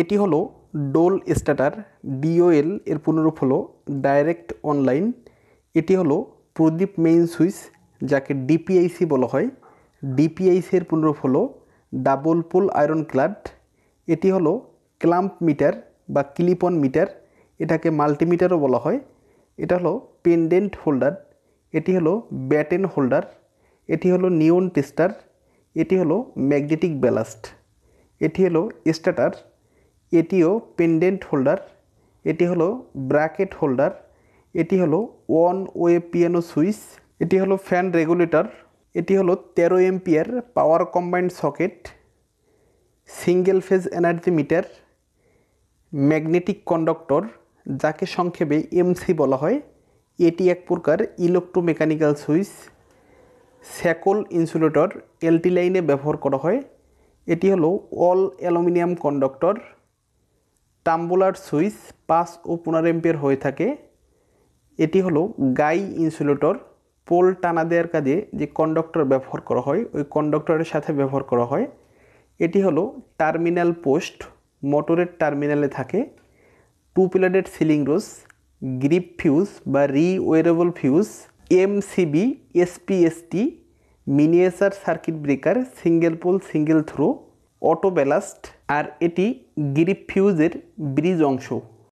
এটি হলো ডোল স্টাটার ডিওএল এর পুনরূপ হলো ডাইরেক্ট অনলাইন এটি হলো প্রদীপ মেইন সুইচ যাকে ডিপিআইসি বলা হয় ডিপিআইসি এর পুনরূপ হলো ডাবল পুল আয়রন ক্লাড এটি হলো ক্লাম্প মিটার বা ক্লিপন মিটার এটাকে মাল্টিমিটারও বলা হয় এটা হলো পেন্ডেন্ট হোল্ডার এটি হলো ব্যাটেন হোল্ডার এটি হলো নিওন টেস্টার এটি হলো ম্যাগনেটিক ব্যালাস্ট এটি হলো স্টাটার এটিও পেন্ডেন্ট হোল্ডার এটি হলো ব্র্যাকেট হোল্ডার এটি হলো ওয়ান ওয়ে পিয়ানো সুইচ এটি হলো ফ্যান রেগুলেটর এটি হলো তেরো ampere power combined socket single phase energy meter magnetic conductor যাকে সংক্ষেপে এমসি বলা হয় এটি এক প্রকার electromechanical switch shackle insulator LT লাইনে ব্যবহার করা হয় এটি হলো all aluminium conductor tumbler switch পাঁচ ও পনেরো এম্পের হয়ে থাকে এটি হলো গাই ইনসুলেটর পোল টানা দেওয়ার কাজে যে কন্ডাক্টর ব্যবহার করা হয় ওই কন্ডাক্টরের সাথে ব্যবহার করা হয় এটি হলো টার্মিনাল পোস্ট মোটরের টার্মিনালে থাকে two plated ceiling rose grip fuse বা rewireable fuse MCB SPST miniature circuit breaker single pole single throw auto আর এটি গিরিফিউজের ব্রিজ অংশ